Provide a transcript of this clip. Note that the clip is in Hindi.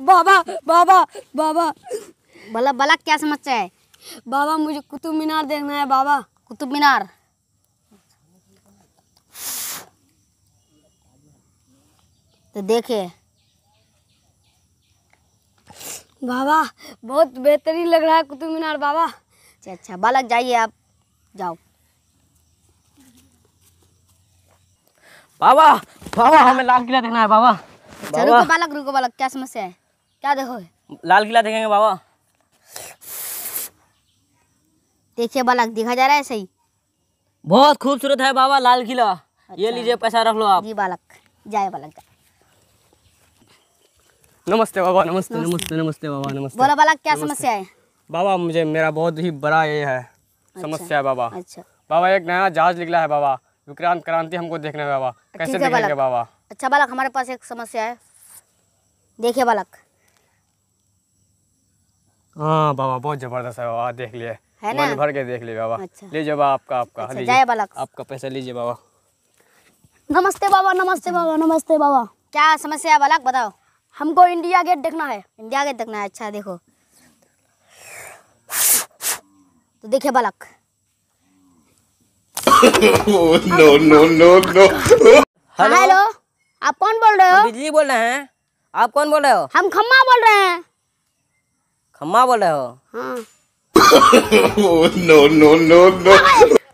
बाबा बाबा बाबा भला भला क्या समस्या है बाबा मुझे कुतुब मीनार देखना है बाबा कुतुब मीनार तो देखे बाबा बहुत बेहतरीन लग रहा है कुतुब मीनार बाबा अच्छा अच्छा बालक जाइए आप जाओ बाबा बाबा हमें लाल किला देखना है बाबा रुको तो बालक रुको बालक क्या समस्या है क्या देखोगे लाल किला देखेंगे बाबा देखिए बालक दिखा जा रहा है सही बहुत खूबसूरत है बाबा लाल किला अच्छा। ये लीजिए पैसा रख लो आप जी बालक जाए बालक जाए नमस्ते बाबा नमस्ते नमस्ते नमस्ते बाबा नमस्ते बोला बालक क्या समस्या है बाबा मुझे मेरा बहुत ही बड़ा ये है अच्छा, समस्या है बाबा अच्छा बाबा एक नया जहाज निकला है बाबा विक्रांत क्रांति हमको देखना है बाबा कैसे देखेंगे बाबा अच्छा बालक हमारे पास एक समस्या है देखिए बालक हाँ बाबा बहुत जबरदस्त है बाबा देख लिए मन भर के देख लिए बाबा अच्छा। लीजिए बाबा आपका आपका अच्छा, जय बालक आपका पैसा लीजिए बाबा नमस्ते बाबा नमस्ते बाबा नमस्ते बाबा क्या समस्या है बालक बताओ हमको इंडिया गेट देखना है इंडिया गेट देखना है अच्छा देखो तो देखिए बालक हेलो आप कौन बोल रहे हो बिजली बोल रहे हैं आप कौन बोल रहे हो हम खम्मा बोल रहे हैं खम्मा बोले हो हाँ नो नो नो नो